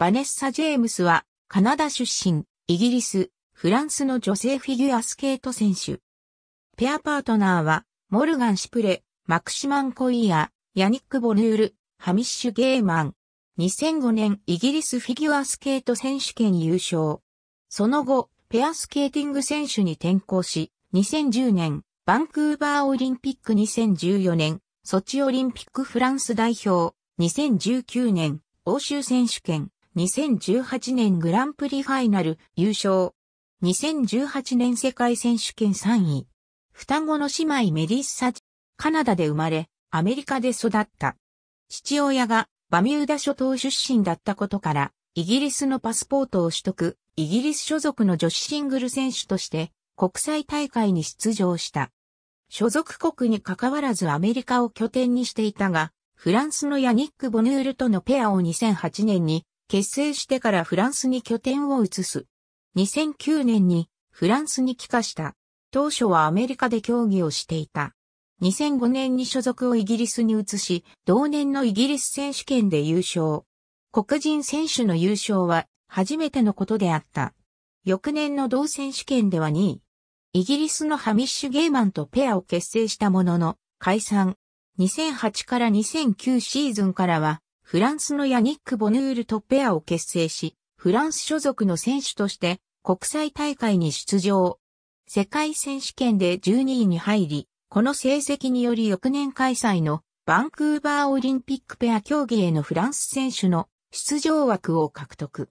バネッサ・ジェームスは、カナダ出身、イギリス、フランスの女性フィギュアスケート選手。ペアパートナーは、モルガン・シプレ、マクシマン・コイヤ、ヤニック・ボヌール、ハミッシュ・ゲーマン。2005年イギリスフィギュアスケート選手権優勝。その後、ペアスケーティング選手に転向し、2010年、バンクーバーオリンピック2014年、ソチオリンピックフランス代表、2019年、欧州選手権、2018年グランプリファイナル優勝。2018年世界選手権3位。双子の姉妹メリッサ、カナダで生まれ、アメリカで育った。父親がバミューダ諸島出身だったことから、イギリスのパスポートを取得、イギリス所属の女子シングル選手として国際大会に出場した。所属国に関わらずアメリカを拠点にしていたが、フランスのヤニック・ボヌールとのペアを2008年に結成してからフランスに拠点を移す。2009年にフランスに帰化した。当初はアメリカで競技をしていた。2005年に所属をイギリスに移し、同年のイギリス選手権で優勝。黒人選手の優勝は初めてのことであった。翌年の同選手権では2位。イギリスのハミッシュ・ゲーマンとペアを結成したものの、解散。2008から2009シーズンからはフランスのヤニック・ボヌールとペアを結成し、フランス所属の選手として国際大会に出場。世界選手権で12位に入り、この成績により翌年開催のバンクーバーオリンピックペア競技へのフランス選手の出場枠を獲得。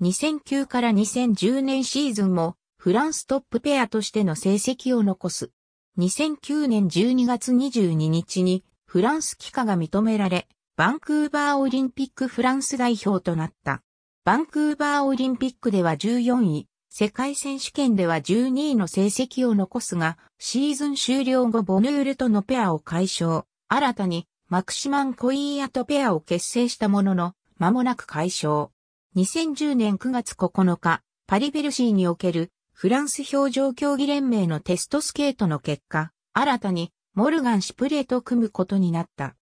2009から2010年シーズンもフランストップペアとしての成績を残す。2009年12月22日にフランス帰化が認められ、バンクーバーオリンピックフランス代表となった。バンクーバーオリンピックでは14位、世界選手権では12位の成績を残すが、シーズン終了後ボヌールとのペアを解消。新たにマクシマン・コイーアとペアを結成したものの、間もなく解消。2010年9月9日、パリベルシーにおけるフランス表情競技連盟のテストスケートの結果、新たにモルガン・シプレーと組むことになった。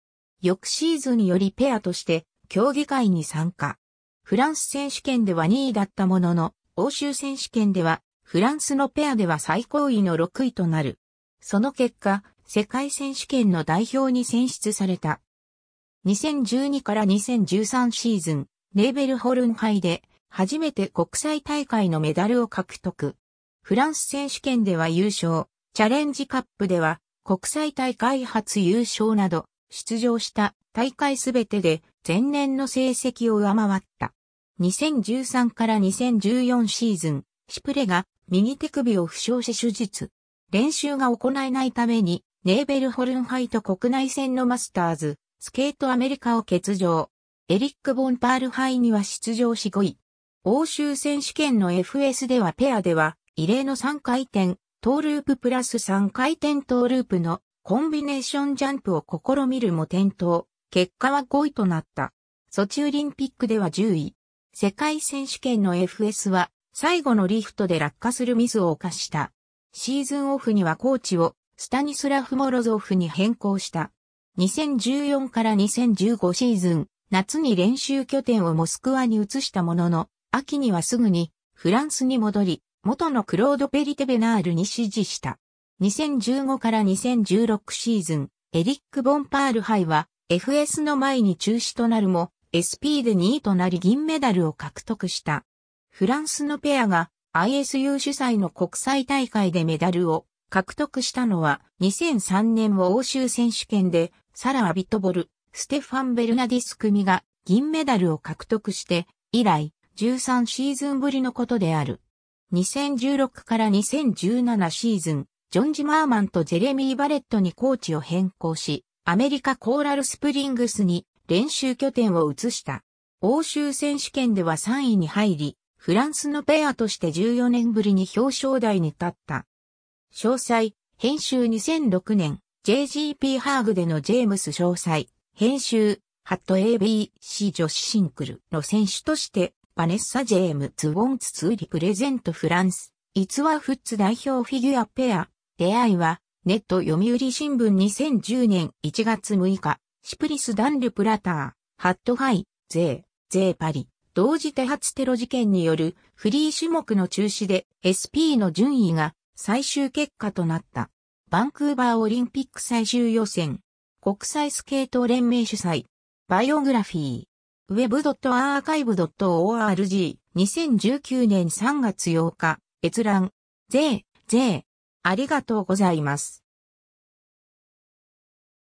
翌シーズンよりペアとして競技会に参加。フランス選手権では2位だったものの、欧州選手権ではフランスのペアでは最高位の6位となる。その結果、世界選手権の代表に選出された。2012から2013シーズン、ネーベルホルン杯で初めて国際大会のメダルを獲得。フランス選手権では優勝、チャレンジカップでは国際大会初優勝など出場した大会すべてで前年の成績を上回った。2013から2014シーズン、シプレが右手首を負傷し手術。練習が行えないために、ネーベルホルンハイト国内戦のマスターズ、スケートアメリカを欠場。エリック・ボンパールハイには出場し5位。欧州選手権の FS ではペアでは、異例の3回転、トーループプラス3回転トーループのコンビネーションジャンプを試みるも転倒、結果は5位となった。ソチオリンピックでは10位。世界選手権の FS は最後のリフトで落下するミスを犯した。シーズンオフにはコーチをスタニスラフ・モロゾフに変更した。2014から2015シーズン、夏に練習拠点をモスクワに移したものの、秋にはすぐにフランスに戻り、元のクロード・ペリテ・ベナールに指示した。2015から2016シーズン、エリック・ボンパール杯は FS の前に中止となるも SP で2位となり銀メダルを獲得した。フランスのペアが ISU 主催の国際大会でメダルを獲得したのは2003年を欧州選手権でサラ・アビトボル、ステファン・ベルナディス組が銀メダルを獲得して以来13シーズンぶりのことである。2016から2017シーズンジョン・ジ・マーマンとジェレミー・バレットにコーチを変更し、アメリカコーラルスプリングスに練習拠点を移した。欧州選手権では3位に入り、フランスのペアとして14年ぶりに表彰台に立った。詳細、編集2006年、JGP ハーグでのジェームス詳細、編集、ハット ABC 女子シンクルの選手として、バネッサ・ジェームズ・ウォンツ・ツーリプレゼント・フランス、逸話フッツ代表フィギュアペア、出会いは、ネット読売新聞2010年1月6日、シプリス・ダン・ル・プラター、ハット・ハイ、ゼー、ゼー・パリ、同時多発テロ事件によるフリー種目の中止で SP の順位が最終結果となった。バンクーバーオリンピック最終予選、国際スケート連盟主催、バイオグラフィー、web.archive.org、2019年3月8日、閲覧、ゼー、ゼー、ありがとうございます。